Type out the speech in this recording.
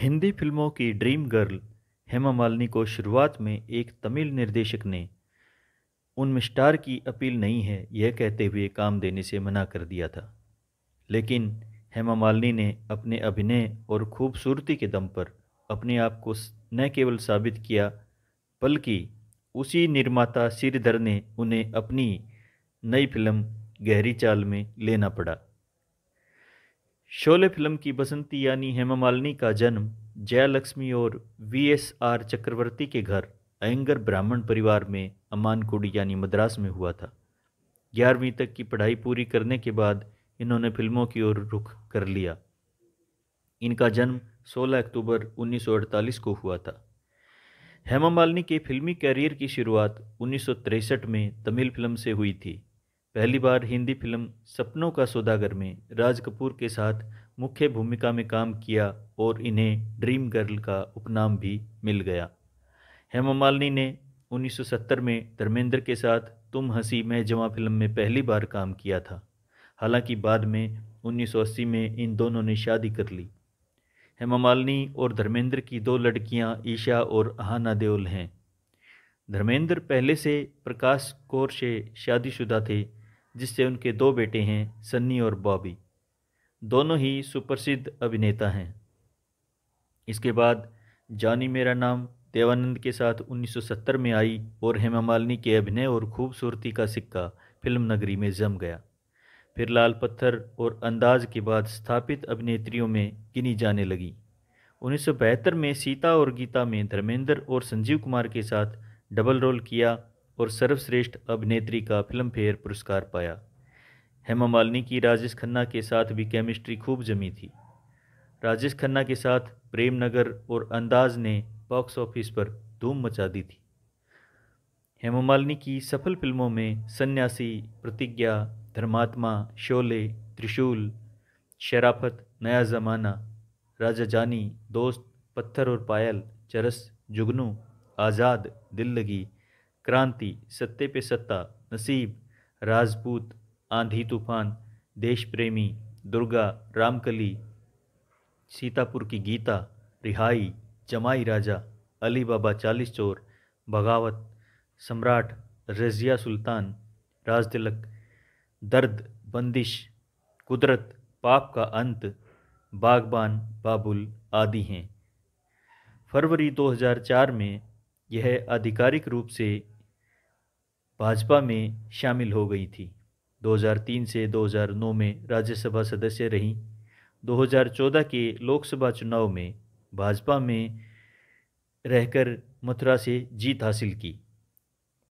हिंदी फिल्मों की dream girl Hema Malini को शुरुआत में एक तमिल निर्देशक ने उनमें स्टार की अपील नहीं है यह कहते हुए काम देने से मना कर दिया था लेकिन हेमा मालिनी ने अपने अभिनय और खूबसूरती के दम पर अपने आप को न केवल साबित किया बल्कि उसी निर्माता श्रीधर ने उन्हें अपनी नई फिल्म गहरी चाल में लेना पड़ा शोले फिल्म की बसंती यानी हेमा मालिनी का जन्म जयालक्ष्मी और वी एस आर चक्रवर्ती के घर अयंगर ब्राह्मण परिवार में अमानकुडी यानी मद्रास में हुआ था ग्यारहवीं तक की पढ़ाई पूरी करने के बाद इन्होंने फिल्मों की ओर रुख कर लिया इनका जन्म 16 अक्टूबर 1948 को हुआ था हेमा मालिनी के फिल्मी करियर की शुरुआत उन्नीस में तमिल फिल्म से हुई थी पहली बार हिंदी फिल्म सपनों का सौदागर में राज कपूर के साथ मुख्य भूमिका में काम किया और इन्हें ड्रीम गर्ल का उपनाम भी मिल गया हेमा मालिनी ने 1970 में धर्मेंद्र के साथ तुम हंसी मैं जमा फिल्म में पहली बार काम किया था हालांकि बाद में 1980 में इन दोनों ने शादी कर ली हेमा मालिनी और धर्मेंद्र की दो लड़कियां ईशा और आहाना देओल हैं धर्मेंद्र पहले से प्रकाश कौर से शादीशुदा थे जिससे उनके दो बेटे हैं सन्नी और बॉबी दोनों ही सुप्रसिद्ध अभिनेता हैं इसके बाद जानी मेरा नाम देवानंद के साथ 1970 में आई और हेमा मालिनी के अभिनय और खूबसूरती का सिक्का फिल्म नगरी में जम गया फिर लाल पत्थर और अंदाज के बाद स्थापित अभिनेत्रियों में गिनी जाने लगी उन्नीस में सीता और गीता में धर्मेंद्र और संजीव कुमार के साथ डबल रोल किया और सर्वश्रेष्ठ अभिनेत्री का फिल्म फेयर पुरस्कार पाया हेमा मालिनी की राजेश खन्ना के साथ भी केमिस्ट्री खूब जमी थी राजेश खन्ना के साथ प्रेम नगर और अंदाज ने बॉक्स ऑफिस पर धूम मचा दी थी हेमा मालिनी की सफल फिल्मों में सन्यासी प्रतिज्ञा धर्मात्मा शोले त्रिशूल शराफत नया ज़माना राजा जानी दोस्त पत्थर और पायल चरस जुगनू आज़ाद दिल लगी क्रांति सत्ते पे सत्ता नसीब राजपूत आंधी तूफान देश प्रेमी दुर्गा रामकली सीतापुर की गीता रिहाई जमाई राजा अली बाबा चालीस चोर बगावत सम्राट रजिया सुल्तान राज तिलक दर्द बंदिश कुदरत पाप का अंत बागबान बाबुल आदि हैं फरवरी 2004 में यह आधिकारिक रूप से भाजपा में शामिल हो गई थी 2003 से 2009 में राज्यसभा सदस्य रहीं 2014 के लोकसभा चुनाव में भाजपा में रहकर मथुरा से जीत हासिल की